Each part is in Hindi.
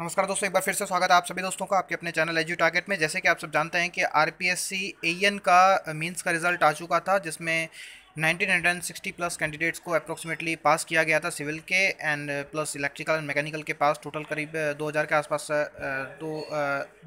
नमस्कार दोस्तों एक बार फिर से स्वागत है आप सभी दोस्तों का आपके अपने चैनल एजू टारगेट में जैसे कि आप सब जानते हैं कि R P S C N का मीन्स का रिजल्ट आ चुका था जिसमें 1960 प्लस कैंडिडेट्स को अप्रोक्सीमेटली पास किया गया था सिविल के and plus electrical and mechanical के पास टोटल करीब हजार के आसपास दो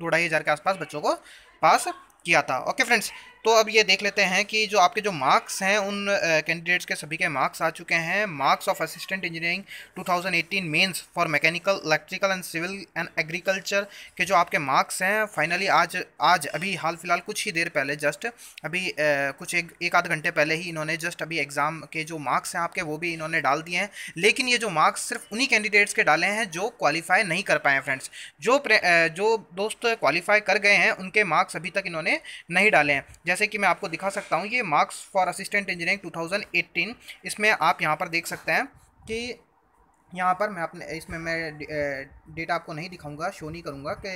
दो ढाई हज़ार के आसपास बच्चों को पास किया था ओके फ्रेंड्स तो अब ये देख लेते हैं कि जो आपके जो मार्क्स हैं उन कैंडिडेट्स के सभी के मार्क्स आ चुके हैं marks of assistant engineering 2018 mains for mechanical electrical and civil and agriculture के जो आपके मार्क्स हैं फाइनली आज आज अभी हाल फिलहाल कुछ ही देर पहले जस्ट अभी आ, कुछ एक एक आध घंटे पहले ही इन्होंने जस्ट अभी एग्ज़ाम के जो मार्क्स हैं आपके वो भी इन्होंने डाल दिए हैं लेकिन ये जो मार्क्स सिर्फ उन्हीं कैंडिडेट्स के डाले हैं जो क्वालिफाई नहीं कर पाए फ्रेंड्स जो जो दोस्त क्वालिफाई कर गए हैं उनके मार्क्स अभी तक इन्होंने नहीं डाले हैं जैसे कि मैं आपको दिखा सकता हूँ ये मार्क्स फॉर असिस्टेंट इंजीनियरिंग 2018 इसमें आप यहाँ पर देख सकते हैं कि यहाँ पर मैं अपने इसमें मैं डेटा आपको नहीं दिखाऊँगा शो नहीं करूँगा कि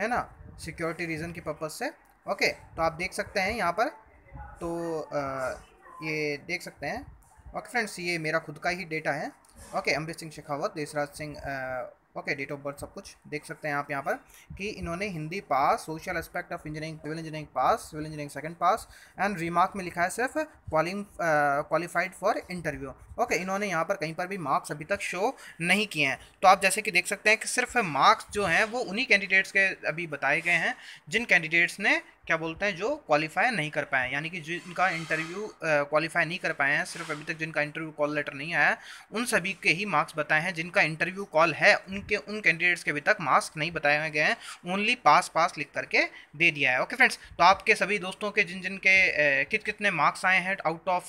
है ना सिक्योरिटी रीज़न के पर्पज़ से ओके तो आप देख सकते हैं यहाँ पर तो आ, ये देख सकते हैं ओके फ्रेंड्स ये मेरा खुद का ही डेटा है okay Amrit Singh Shekhawat Deshraj Singh okay date of birth सब कुछ देख सकते हैं आप यहाँ पर कि इन्होंने Hindi pass social aspect of engineering civil engineering pass civil engineering second pass and remark में लिखा है सिर्फ क्वालिफाइड फॉर इंटरव्यू ओके इन्होंने यहाँ पर कहीं पर भी मार्क्स अभी तक शो नहीं किए हैं तो आप जैसे कि देख सकते हैं कि सिर्फ मार्क्स जो हैं वो उन्हीं कैंडिडेट्स के अभी बताए गए हैं जिन कैंडिडेट्स ने क्या बोलते हैं जो क्वालिफाई नहीं कर पाए यानी कि जिनका इंटरव्यू क्वालिफाई नहीं कर पाए हैं सिर्फ अभी तक जिनका इंटरव्यू कॉल लेटर नहीं आया उन सभी के ही मार्क्स बताए हैं जिनका इंटरव्यू कॉल है उनके उन कैंडिडेट्स के अभी तक मार्क्स नहीं बताए गए हैं ओनली पास पास लिख करके दे दिया है ओके फ्रेंड्स तो आपके सभी दोस्तों के जिन जिन के कित कितने मार्क्स आए हैं आउट ऑफ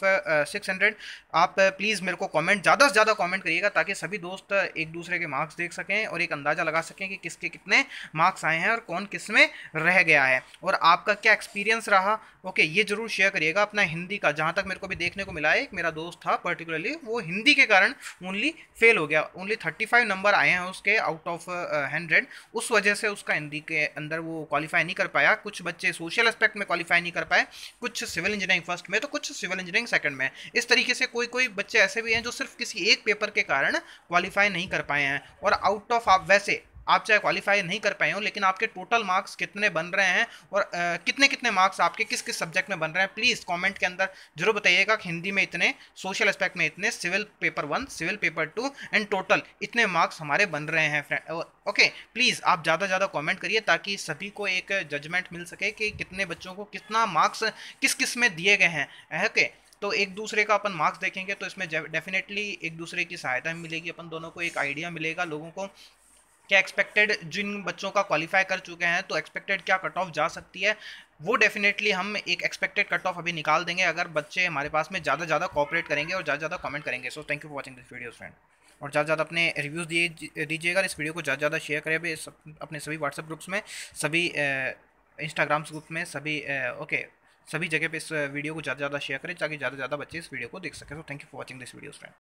सिक्स हंड्रेड आप प्लीज़ मेरे को कॉमेंट ज़्यादा से ज़्यादा कॉमेंट करिएगा ताकि सभी दोस्त एक दूसरे के मार्क्स देख सकें और एक अंदाज़ा लगा सकें कि किसके कितने मार्क्स आए हैं और कौन किस में रह गया है और आप आपका क्या एक्सपीरियंस रहा ओके ये जरूर शेयर करिएगा अपना हिंदी का जहाँ तक मेरे को भी देखने को मिला है एक मेरा दोस्त था पर्टिकुलरली वो हिंदी के कारण ओनली फेल हो गया ओनली थर्टी फाइव नंबर आए हैं उसके आउट ऑफ हंड्रेड उस वजह से उसका हिंदी के अंदर वो क्वालिफाई नहीं कर पाया कुछ बच्चे सोशल एस्पेक्ट में क्वालिफाई नहीं कर पाए कुछ सिविल इंजीनियरिंग फर्स्ट में तो कुछ सिविल इंजीनियरिंग सेकंड में इस तरीके से कोई कोई बच्चे ऐसे भी हैं जो सिर्फ किसी एक पेपर के कारण क्वालिफाई नहीं कर पाए हैं और आउट ऑफ आप वैसे आप चाहे क्वालिफाई नहीं कर पाए हो लेकिन आपके टोटल मार्क्स कितने बन रहे हैं और आ, कितने कितने मार्क्स आपके किस किस सब्जेक्ट में बन रहे हैं प्लीज़ कमेंट के अंदर जरूर बताइएगा कि हिंदी में इतने सोशल एस्पेक्ट में इतने civil paper one civil paper two and total इतने मार्क्स हमारे बन रहे हैं फ्रेंड ओके प्लीज़ आप ज़्यादा ज़्यादा कॉमेंट करिए ताकि सभी को एक जजमेंट मिल सके कि कितने बच्चों को कितना मार्क्स किस किस में दिए गए हैं ओके तो एक दूसरे का अपन मार्क्स देखेंगे तो इसमें डेफिनेटली एक दूसरे की सहायता मिलेगी अपन दोनों को एक आइडिया मिलेगा लोगों को क्या एक्सपेक्टेड जिन बच्चों का क्वालिफाई कर चुके हैं तो एक्सपेक्टेड क्या कट ऑफ जा सकती है वो डेफिनेटली हम एक एक्सपेक्टेड कट ऑफ अभी निकाल देंगे अगर बच्चे हमारे पास में ज़्यादा ज़्यादा कॉपरेट करेंगे और ज़्यादा ज़्यादा कमेंट करेंगे so thank you for watching this video friend और ज़्यादा ज़्यादा अपने रिव्यूज़ दिए दीजिएगा इस वीडियो को ज़्यादा ज़्यादा शेयर करें अभी अपने सभी व्हाट्सएप ग्रुप्स में सभी इंस्टाग्राम्स ग्रुप में सभी ओके सभी जगह पर इस वीडियो को ज़्यादा ज़्यादा शेयर करें ताकि ज़्यादा ज़्यादा बच्चे इस वीडियो को देख सकें so thank you for watching this video friend